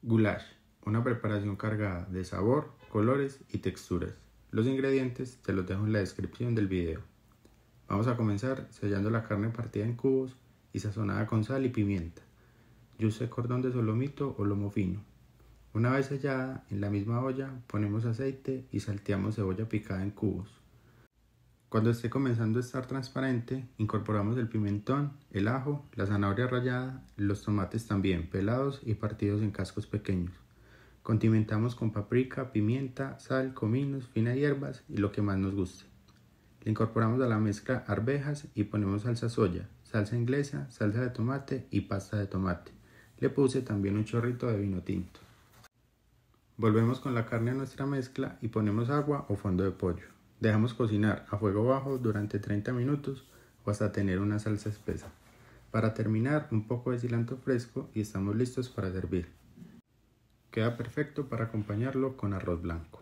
Goulash, una preparación cargada de sabor, colores y texturas. Los ingredientes te los dejo en la descripción del video. Vamos a comenzar sellando la carne partida en cubos y sazonada con sal y pimienta. Yo usé cordón de solomito o lomo fino. Una vez sellada, en la misma olla ponemos aceite y salteamos cebolla picada en cubos. Cuando esté comenzando a estar transparente, incorporamos el pimentón, el ajo, la zanahoria rallada, los tomates también pelados y partidos en cascos pequeños. Condimentamos con paprika, pimienta, sal, cominos, finas hierbas y lo que más nos guste. Le incorporamos a la mezcla arvejas y ponemos salsa soya, salsa inglesa, salsa de tomate y pasta de tomate. Le puse también un chorrito de vino tinto. Volvemos con la carne a nuestra mezcla y ponemos agua o fondo de pollo. Dejamos cocinar a fuego bajo durante 30 minutos o hasta tener una salsa espesa. Para terminar, un poco de cilantro fresco y estamos listos para servir. Queda perfecto para acompañarlo con arroz blanco.